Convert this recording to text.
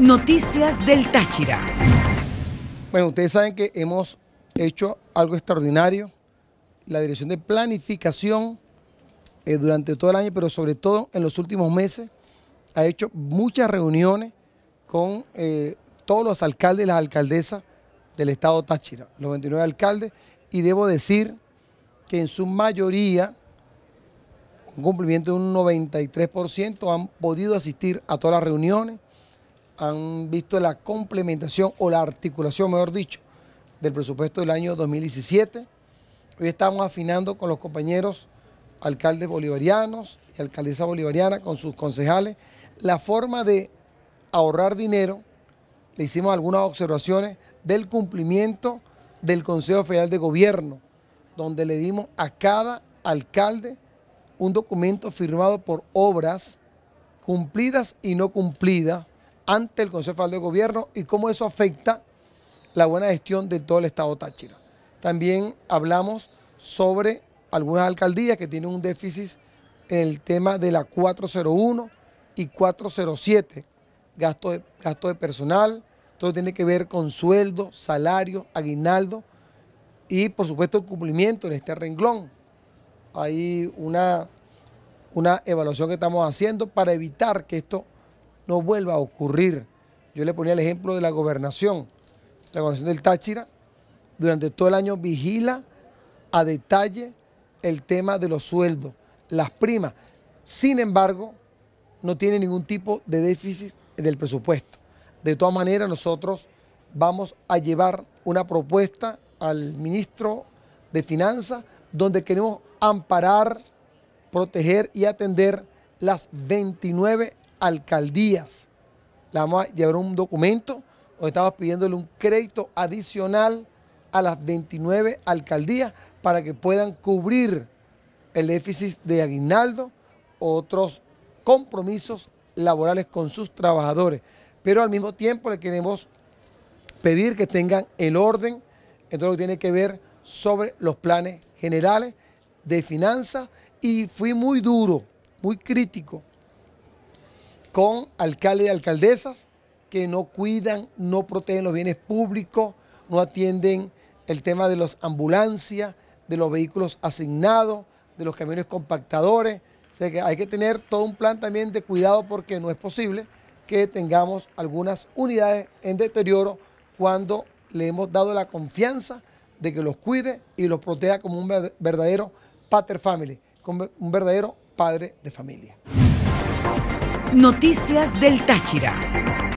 Noticias del Táchira. Bueno, ustedes saben que hemos hecho algo extraordinario. La dirección de planificación eh, durante todo el año, pero sobre todo en los últimos meses, ha hecho muchas reuniones con eh, todos los alcaldes y las alcaldesas del estado Táchira, los 29 alcaldes, y debo decir que en su mayoría, un cumplimiento de un 93%, han podido asistir a todas las reuniones, han visto la complementación o la articulación, mejor dicho, del presupuesto del año 2017. Hoy estamos afinando con los compañeros alcaldes bolivarianos y alcaldesa bolivariana, con sus concejales, la forma de ahorrar dinero. Le hicimos algunas observaciones del cumplimiento del Consejo Federal de Gobierno, donde le dimos a cada alcalde un documento firmado por obras cumplidas y no cumplidas, ante el Consejo de Gobierno y cómo eso afecta la buena gestión de todo el Estado Táchira. También hablamos sobre algunas alcaldías que tienen un déficit en el tema de la 401 y 407, gasto de, gasto de personal, todo tiene que ver con sueldo, salario, aguinaldo y por supuesto el cumplimiento en este renglón. Hay una, una evaluación que estamos haciendo para evitar que esto no vuelva a ocurrir. Yo le ponía el ejemplo de la gobernación. La gobernación del Táchira durante todo el año vigila a detalle el tema de los sueldos, las primas. Sin embargo, no tiene ningún tipo de déficit del presupuesto. De todas maneras, nosotros vamos a llevar una propuesta al ministro de Finanzas donde queremos amparar, proteger y atender las 29 alcaldías. Le vamos a llevar un documento donde estamos pidiéndole un crédito adicional a las 29 alcaldías para que puedan cubrir el déficit de aguinaldo, otros compromisos laborales con sus trabajadores. Pero al mismo tiempo le queremos pedir que tengan el orden en todo lo que tiene que ver sobre los planes generales de finanzas y fui muy duro, muy crítico con alcaldes y alcaldesas que no cuidan, no protegen los bienes públicos, no atienden el tema de las ambulancias, de los vehículos asignados, de los camiones compactadores. O que hay que tener todo un plan también de cuidado porque no es posible que tengamos algunas unidades en deterioro cuando le hemos dado la confianza de que los cuide y los proteja como un verdadero pater family, como un verdadero padre de familia. Noticias del Táchira.